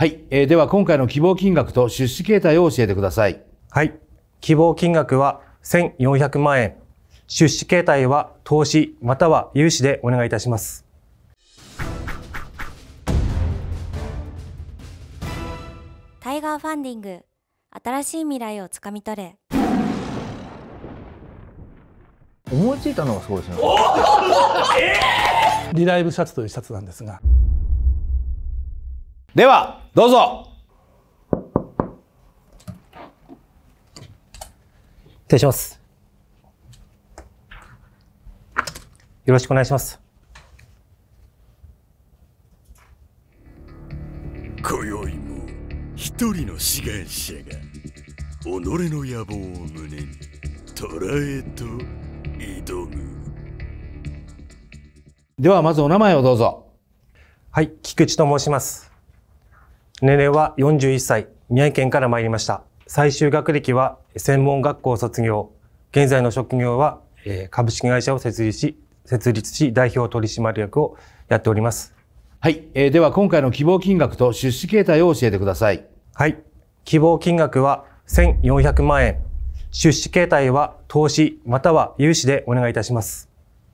はい、えー、では今回の希望金額と出資形態を教えてください。はい。希望金額は1400万円。出資形態は投資または融資でお願いいたします。タイガーファンディング、新しい未来をつかみ取れ。思いついたのはすごいですね。えー、リライブシャツというシャツなんですが。ではどうぞ失礼します。よろしくお願いします。今宵も一人の志願者が己の野望を胸にらえと挑むではまずお名前をどうぞはい菊池と申します年齢は41歳、宮城県から参りました。最終学歴は専門学校卒業。現在の職業は、え株式会社を設立し、設立し代表取締役をやっております。はい、えー、では今回の希望金額と出資形態を教えてください。はい、希望金額は1400万円。出資形態は投資または融資でお願いいたします。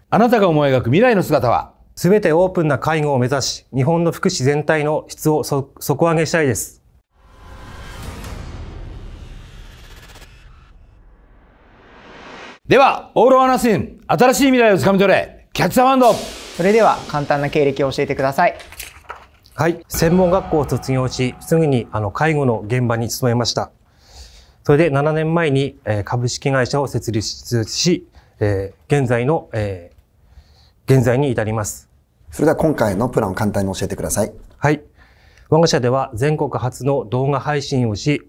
あなたが思い描く未来の姿はすべてオープンな介護を目指し、日本の福祉全体の質を底上げしたいです。では、オール・ア・ナシン、新しい未来をつかみ取れ、キャッチ・ザ・ワンドそれでは、簡単な経歴を教えてください。はい。専門学校を卒業し、すぐにあの介護の現場に勤めました。それで7年前に、え株式会社を設立し、え現在の、え現在に至ります。それでは今回のプランを簡単に教えてください。はい。我が社では全国初の動画配信をし、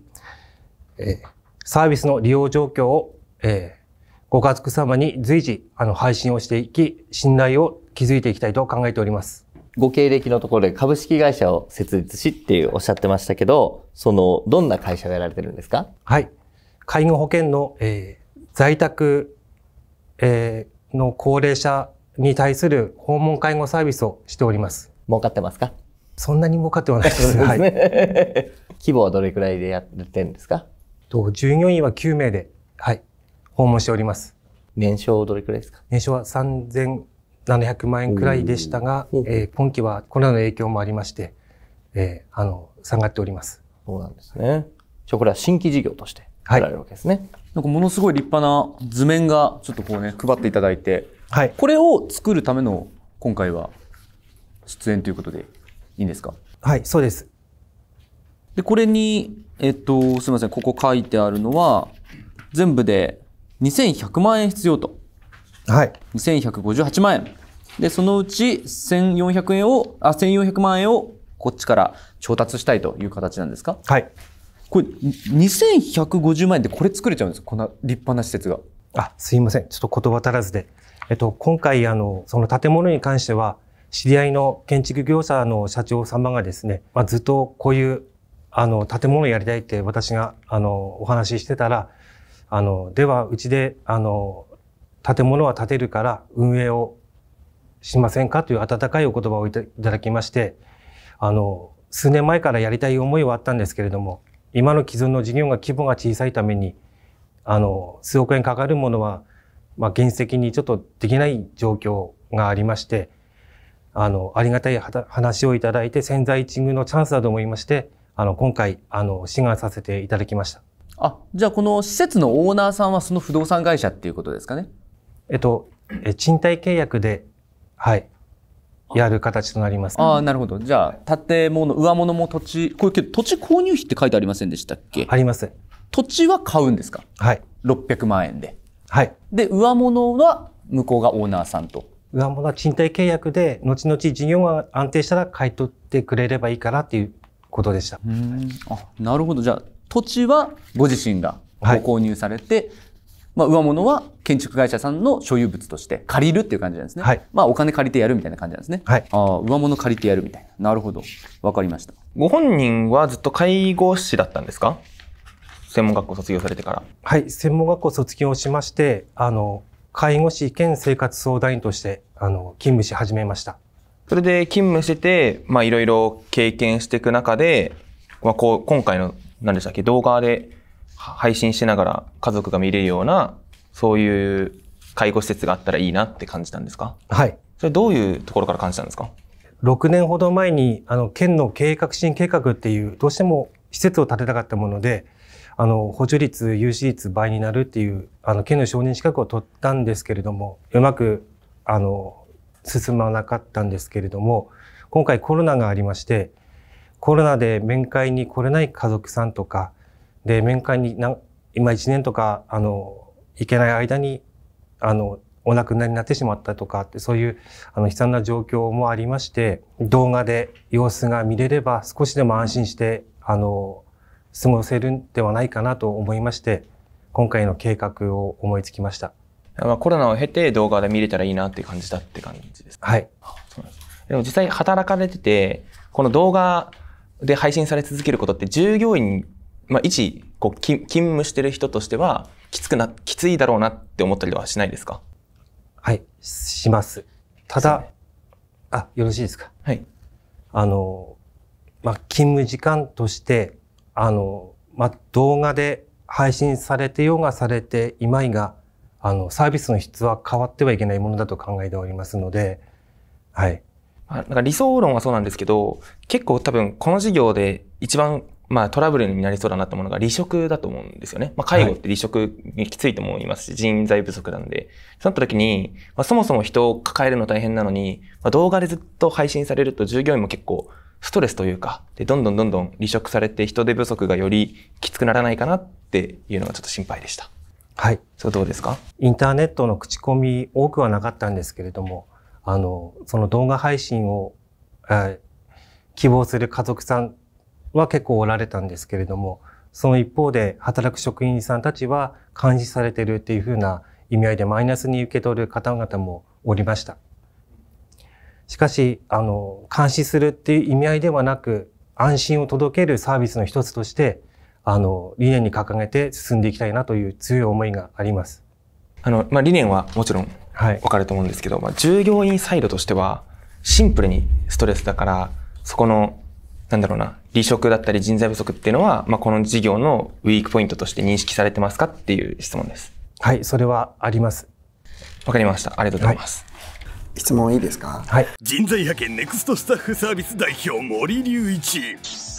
えー、サービスの利用状況を、えー、ご家族様に随時あの配信をしていき、信頼を築いていきたいと考えております。ご経歴のところで株式会社を設立しっていうおっしゃってましたけど、その、どんな会社がやられてるんですかはい。介護保険の、えー、在宅、えー、の高齢者に対する訪問介護サービスをしております。儲かってますかそんなに儲かってはないです。ですね、規模はどれくらいでやってるんですかと従業員は9名で、はい、訪問しております。年商どれくらいですか年商は3700万円くらいでしたが、えー、今期はコロナの影響もありまして、えー、あの、下がっております。そうなんですね。じゃこれは新規事業としてやられるわけですね。はい、なんかものすごい立派な図面がちょっとこうね、配っていただいて、はい、これを作るための今回は出演ということでいいんですかはいそうですでこれにえっとすみませんここ書いてあるのは全部で2100万円必要とはい2158万円でそのうち1400円をあ千四百万円をこっちから調達したいという形なんですかはいこれ2150万円でこれ作れちゃうんですこんな立派な施設があすいませんちょっと言葉足らずでえっと、今回、あの、その建物に関しては、知り合いの建築業者の社長様がですね、まあ、ずっとこういう、あの、建物をやりたいって私が、あの、お話ししてたら、あの、では、うちで、あの、建物は建てるから運営をしませんかという温かいお言葉をいただきまして、あの、数年前からやりたい思いはあったんですけれども、今の既存の事業が規模が小さいために、あの、数億円かかるものはまあ、原石にちょっとできない状況がありまして、あの、ありがたい話をいただいて、潜在一遇のチャンスだと思いまして、あの、今回、あの、志願させていただきました。あ、じゃあこの施設のオーナーさんはその不動産会社っていうことですかねえっと、え賃貸契約で、はい、やる形となります、ね、ああ、なるほど。じゃあ、建物、上物も土地、これけど土地購入費って書いてありませんでしたっけあります。土地は買うんですかはい。600万円で。はい。で、上物は向こうがオーナーさんと。上物は賃貸契約で、後々事業が安定したら買い取ってくれればいいかなっていうことでした。あ、なるほど。じゃあ、土地はご自身がご購入されて、はい、まあ、上物は建築会社さんの所有物として借りるっていう感じなんですね。はい、まあ、お金借りてやるみたいな感じなんですね。はい、ああ、上物借りてやるみたいな。なるほど。わかりました。ご本人はずっと介護士だったんですか専門学校卒業されてから。はい、専門学校卒業しまして、あの、介護士兼生活相談員として、あの、勤務し始めました。それで勤務してて、まあ、いろいろ経験していく中で、まあ、こう、今回の、何でしたっけ、動画で配信しながら家族が見れるような、そういう介護施設があったらいいなって感じたんですかはい。それどういうところから感じたんですか6年ほど前にあの県の計画新計画っていうどうしても施設を建てたかったものであの補助率、融資率倍になるっていうあの県の承認資格を取ったんですけれども、うまくあの進まなかったんですけれども、今回コロナがありまして、コロナで面会に来れない家族さんとか、で面会に今1年とかあの行けない間にあのお亡くなりになってしまったとかってそういうあの悲惨な状況もありまして動画で様子が見れれば少しでも安心してあの過ごせるんではないかなと思いまして、今回の計画を思いつきました。まあ、コロナを経て動画で見れたらいいなって感じだって感じです、かはい。ででも実際働かれてて、この動画で配信され続けることって従業員、まあ、一、こう、勤務してる人としては、きつくな、きついだろうなって思ったりはしないですかはい、します。ただ、ね、あ、よろしいですかはい。あの、まあ、勤務時間として、あの、ま動画で配信されてようがされていまいが、あの、サービスの質は変わってはいけないものだと考えておりますので、はい。なんか理想論はそうなんですけど、結構多分この事業で一番まあ、トラブルになりそうだなと思うのが離職だと思うんですよね。まあ、介護って離職にきついと思いますし、はい、人材不足なんで。そうなった時に、まあ、そもそも人を抱えるの大変なのに、まあ、動画でずっと配信されると従業員も結構、ストレスというか、でどんどんどんどん離職されて人手不足がよりきつくならないかなっていうのがちょっと心配でした。はい。それどうですかインターネットの口コミ多くはなかったんですけれども、あの、その動画配信を、えー、希望する家族さんは結構おられたんですけれども、その一方で働く職員さんたちは監視されてるっていうふうな意味合いでマイナスに受け取る方々もおりました。しかし、あの、監視するっていう意味合いではなく、安心を届けるサービスの一つとして、あの、理念に掲げて進んでいきたいなという強い思いがあります。あの、まあ、理念はもちろんわかると思うんですけど、はい、まあ、従業員サイドとしては、シンプルにストレスだから、そこの、なんだろうな、離職だったり人材不足っていうのは、まあ、この事業のウィークポイントとして認識されてますかっていう質問です。はい、それはあります。わかりました。ありがとうございます。はい質問いいですか、はい、人材派遣ネクストスタッフサービス代表森隆一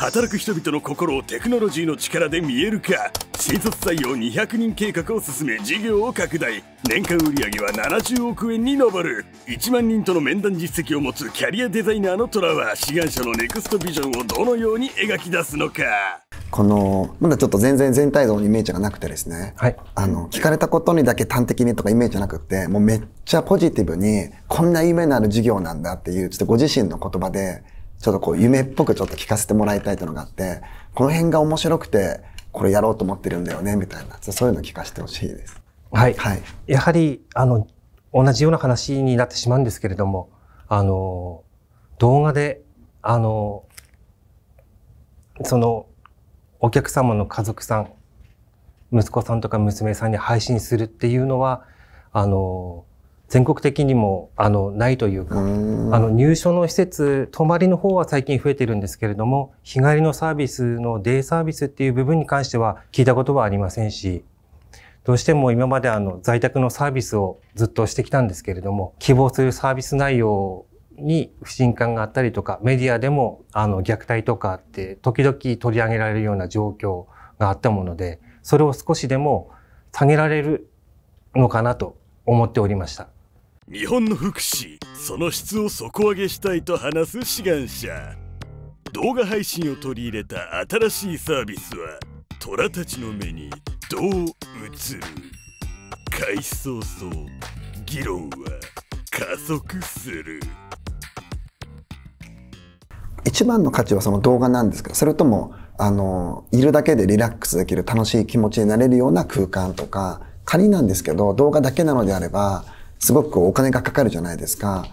働く人々の心をテクノロジーの力で見える化新卒採用200人計画を進め事業を拡大年間売上は70億円に上る1万人との面談実績を持つキャリアデザイナーの虎は志願者のネクストビジョンをどのように描き出すのかこのまだちょっと全然全体像にイメージがなくてですね、はい、あの聞かれたことにだけ端的にとかイメージじゃなくてもうめっちゃポジティブにこんな夢のある事業なんだっていうちょっとご自身の言葉でちょっとこう夢っぽくちょっと聞かせてもらいたいというのがあってこの辺が面白くてこれやろうと思ってるんだよねみたいなそういうの聞かせてほしいです。はい、はい、やはりあの同じような話になってしまうんですけれどもあの動画であのそのお客様の家族さん息子さんとか娘さんに配信するっていうのはあの全国的にもあのないというか、あの入所の施設、泊まりの方は最近増えてるんですけれども、日帰りのサービスのデイサービスっていう部分に関しては聞いたことはありませんし、どうしても今まであの在宅のサービスをずっとしてきたんですけれども、希望するサービス内容に不信感があったりとか、メディアでもあの虐待とかって時々取り上げられるような状況があったもので、それを少しでも下げられるのかなと思っておりました。日本の福祉その質を底上げしたいと話す志願者動画配信を取り入れた新しいサービスは虎たちの目にどう映る開始早々議論は加速する一番の価値はその動画なんですけどそれともあのいるだけでリラックスできる楽しい気持ちになれるような空間とか仮なんですけど動画だけなのであればすごくお金がかかるじゃないですか。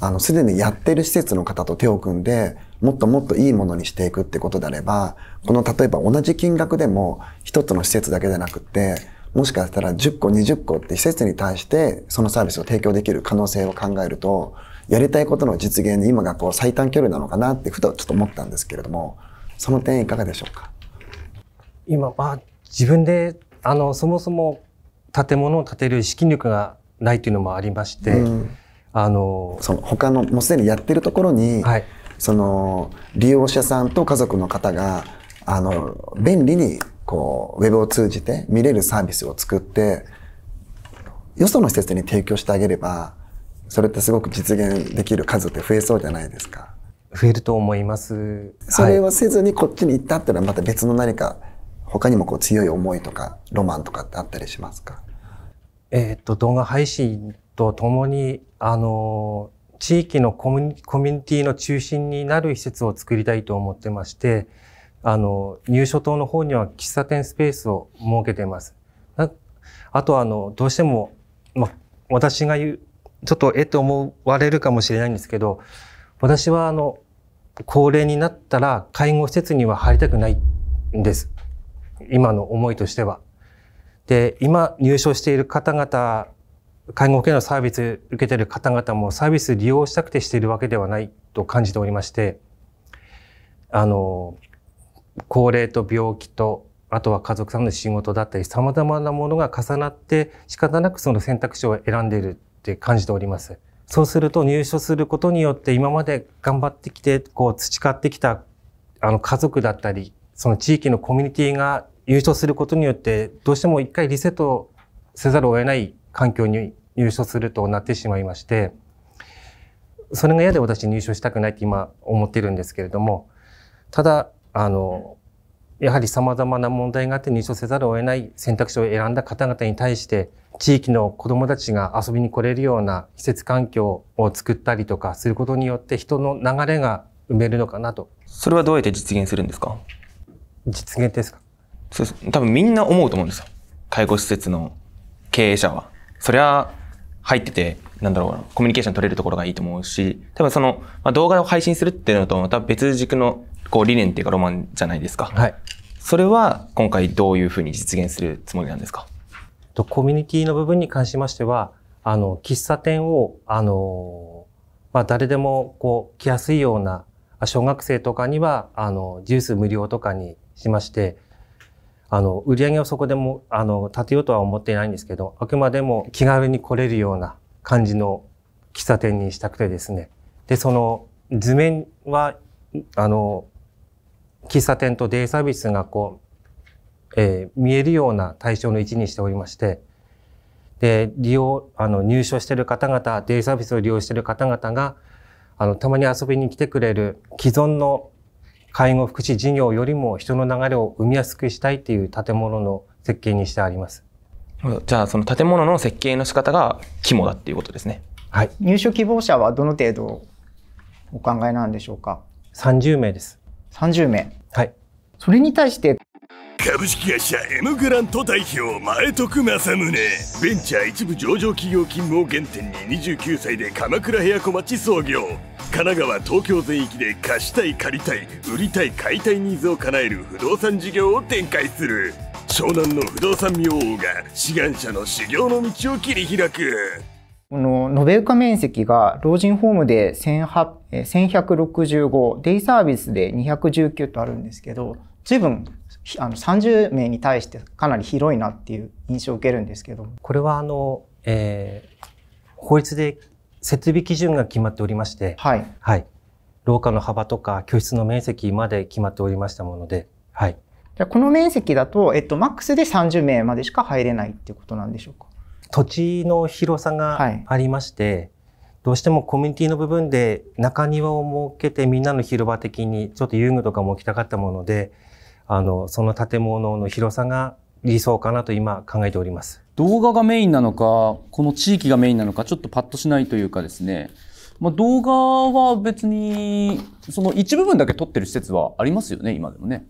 あの、すでにやってる施設の方と手を組んで、もっともっといいものにしていくってことであれば、この例えば同じ金額でも、一つの施設だけじゃなくて、もしかしたら10個、20個って施設に対してそのサービスを提供できる可能性を考えると、やりたいことの実現に今がこう最短距離なのかなってふとちょっと思ったんですけれども、その点いかがでしょうか今、まあ、自分で、あの、そもそも建物を建てる資金力がないというのもありまして、うん、あのその他のもうすでにやってるところに、はい、その利用者さんと家族の方があの便利にこうウェブを通じて見れるサービスを作ってよその施設に提供してあげればそれってすごく実現できる数って増えそうじゃないですか。増えると思います。それはせずにこっちに行ったってのはまた別の何か他にもこう強い思いとかロマンとかってあったりしますかえっ、と、動画配信とともに、あの、地域のコミュニティの中心になる施設を作りたいと思ってまして、あの、入所棟の方には喫茶店スペースを設けています。あとあの、どうしても、ま、私が言う、ちょっとえっと思われるかもしれないんですけど、私はあの、高齢になったら介護施設には入りたくないんです。今の思いとしては。で、今入所している方々、介護保険のサービス受けている方々もサービス利用したくてしているわけではないと感じておりまして、あの、高齢と病気と、あとは家族さんの仕事だったり、様々なものが重なって仕方なくその選択肢を選んでいるって感じております。そうすると入所することによって今まで頑張ってきて、こう培ってきた、あの家族だったり、その地域のコミュニティが優勝することによってどうしても一回リセットせざるを得ない環境に入所するとなってしまいましてそれが嫌で私入所したくないって今思ってるんですけれどもただあのやはりさまざまな問題があって入所せざるを得ない選択肢を選んだ方々に対して地域の子どもたちが遊びに来れるような施設環境を作ったりとかすることによって人の流れが埋めるのかなとそれはどうやって実現するんですか実現ですかそう多分みんな思うと思うんですよ。介護施設の経営者は。そりゃ、入ってて、なんだろうな、コミュニケーション取れるところがいいと思うし、多分その、まあ、動画を配信するっていうのと、また別軸の、こう、理念っていうかロマンじゃないですか。はい。それは、今回どういうふうに実現するつもりなんですかとコミュニティの部分に関しましては、あの、喫茶店を、あの、まあ、誰でも、こう、来やすいような、小学生とかには、あの、ジュース無料とかにしまして、あの、売り上げをそこでも、あの、立てようとは思っていないんですけど、あくまでも気軽に来れるような感じの喫茶店にしたくてですね。で、その図面は、あの、喫茶店とデイサービスがこう、えー、見えるような対象の位置にしておりまして、で、利用、あの、入所している方々、デイサービスを利用している方々が、あの、たまに遊びに来てくれる既存の介護福祉事業よりも人の流れを生みやすくしたいという建物の設計にしてあります。じゃあその建物の設計の仕方が肝だっていうことですね。はい。入所希望者はどの程度お考えなんでしょうか。30名です。30名。はい。それに対して株式会社 M グラント代表前徳正宗ベンチャー一部上場企業勤務を原点に29歳で鎌倉部屋小町創業神奈川東京全域で貸したい借りたい売りたい買いたいニーズを叶える不動産事業を展開する湘南の不動産明王が志願者の修行の道を切り開くこの延べ床面積が老人ホームで1165デイサービスで219とあるんですけど随分あの30名に対してかなり広いなっていう印象を受けるんですけどこれはあの、えー、法律で設備基準が決まっておりまして、はいはい、廊下の幅とか教室の面積まで決まっておりましたもので、はい、この面積だと、えっと、マックスで30名までしか入れないっていうことなんでしょうか土地の広さがありまして、はい、どうしてもコミュニティの部分で中庭を設けてみんなの広場的にちょっと遊具とかも置きたかったものであの、その建物の広さが理想かなと今考えております。動画がメインなのか、この地域がメインなのか、ちょっとパッとしないというかですね、まあ、動画は別に、その一部分だけ撮ってる施設はありますよね、今でもね。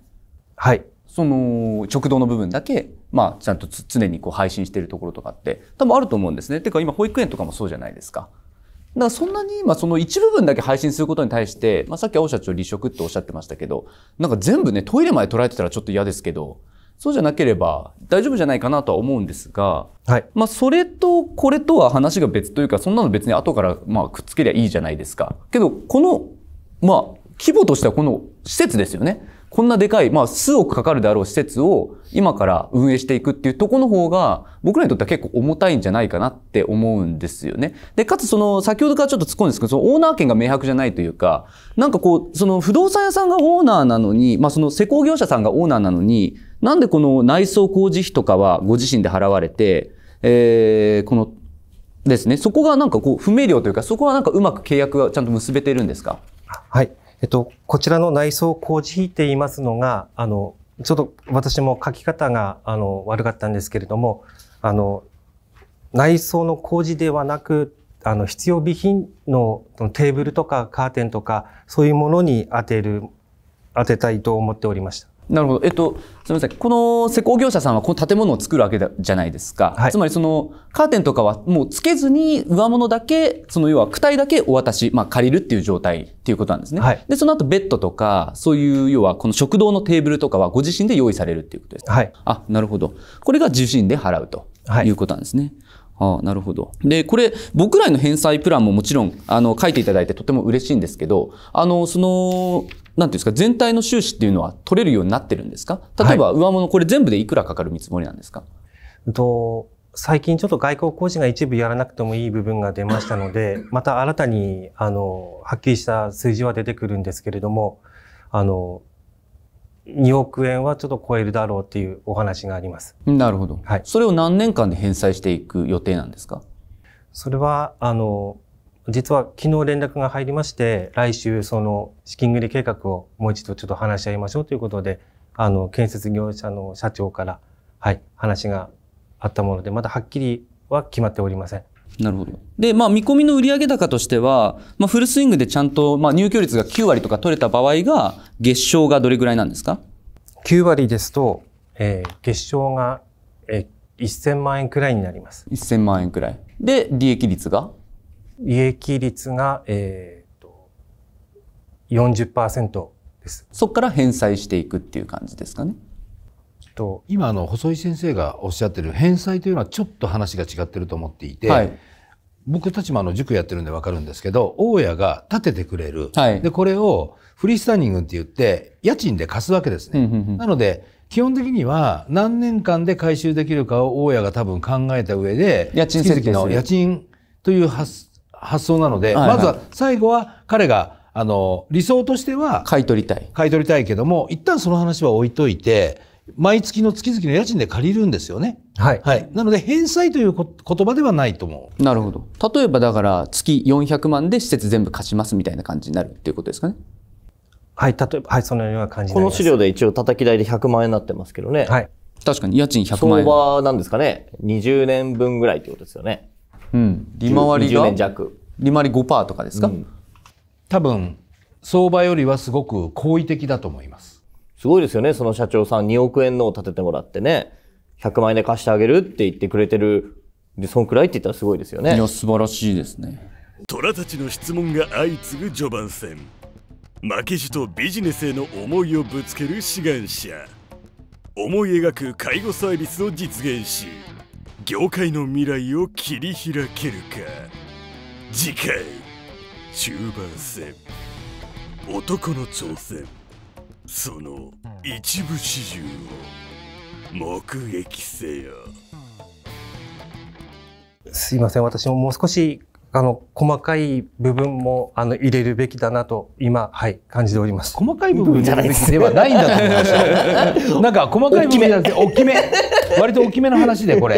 はい。その、食堂の部分だけ、まあ、ちゃんと常にこう配信してるところとかって、多分あると思うんですね。てか今、保育園とかもそうじゃないですか。だからそんなに今その一部分だけ配信することに対して、まあ、さっき青社長離職っておっしゃってましたけど、なんか全部ね、トイレまで捉えてたらちょっと嫌ですけど、そうじゃなければ大丈夫じゃないかなとは思うんですが、はい、まあそれとこれとは話が別というか、そんなの別に後からまあくっつけりゃいいじゃないですか。けど、この、まあ規模としてはこの施設ですよね。こんなでかい、まあ、数億かかるであろう施設を今から運営していくっていうとこの方が、僕らにとっては結構重たいんじゃないかなって思うんですよね。で、かつその、先ほどからちょっと突っ込んですけど、そのオーナー権が明白じゃないというか、なんかこう、その不動産屋さんがオーナーなのに、まあその施工業者さんがオーナーなのに、なんでこの内装工事費とかはご自身で払われて、えー、この、ですね、そこがなんかこう、不明瞭というか、そこはなんかうまく契約がちゃんと結べてるんですかはい。えっと、こちらの内装工事引いていますのが、あの、ちょっと私も書き方が、あの、悪かったんですけれども、あの、内装の工事ではなく、あの、必要備品のテーブルとかカーテンとか、そういうものに当てる、当てたいと思っておりました。なるほど。えっと、すみません。この施工業者さんはこの建物を作るわけじゃないですか。はい、つまりそのカーテンとかはもうつけずに上物だけ、その要は躯体だけお渡し、まあ借りるっていう状態っていうことなんですね。はい、で、その後ベッドとか、そういう要はこの食堂のテーブルとかはご自身で用意されるっていうことです。はい。あ、なるほど。これが自身で払うということなんですね。はいああ、なるほど。で、これ、僕らへの返済プランももちろん、あの、書いていただいてとても嬉しいんですけど、あの、その、なんていうんですか、全体の収支っていうのは取れるようになってるんですか例えば、上物、これ全部でいくらかかる見積もりなんですか、と最近ちょっと外交工事が一部やらなくてもいい部分が出ましたので、また新たに、あの、はっきりした数字は出てくるんですけれども、あの、2億円はちょっと超えるだろうっていうお話があります。なるほど。はい。それを何年間で返済していく予定なんですかそれは、あの、実は昨日連絡が入りまして、来週その資金繰り計画をもう一度ちょっと話し合いましょうということで、あの、建設業者の社長から、はい、話があったもので、まだはっきりは決まっておりません。なるほど。で、まあ、見込みの売上高としては、まあ、フルスイングでちゃんと、まあ、入居率が9割とか取れた場合が、月賞がどれぐらいなんですか ?9 割ですと、えー、月賞が、えー、1000万円くらいになります。1000万円くらい。で、利益率が利益率が、えー、と、40%です。そこから返済していくっていう感じですかね。と今の細井先生がおっしゃってる返済というのはちょっと話が違ってると思っていて、はい、僕たちもあの塾やってるんで分かるんですけど大家が建ててくれる、はい、でこれをフリースタンニングって言って家賃で貸すわけですね。うんうんうん、なので基本的には何年間で回収できるかを大家が多分考えた上で家賃設計の家賃という発想なので、はいはい、まずは最後は彼があの理想としては買い取りたい買い取りたいけども一旦その話は置いといて毎月の月々の家賃で借りるんですよね。はい。はい。なので、返済という言葉ではないと思う。なるほど。例えばだから、月400万で施設全部貸しますみたいな感じになるっていうことですかね。はい、例えば、はい、そのような感じこの資料で一応、叩き台で100万円になってますけどね。はい。確かに、家賃100万円。相場なんですかね。20年分ぐらいってことですよね。うん。利回りが。20年弱。利回り5%とかですか、うん、多分、相場よりはすごく好意的だと思います。すごいですよね、その社長さん2億円のを建ててもらってね、100万円で貸してあげるって言ってくれてる、で、そんくらいって言ったらすごいですよね。いや、素晴らしいですね。虎たちの質問が相次ぐ序盤戦。負けじとビジネスへの思いをぶつける志願者。思い描く介護サービスを実現し、業界の未来を切り開けるか。次回、中盤戦。男の挑戦。その一部始終を目撃せよすいません私ももう少しあの細かい部分もあの入れるべきだなと今はい感じております。細かい部分じゃないでは ないんだと思いました。なんか細かい部分じゃなくて大きめ、割と大きめの話でこれ。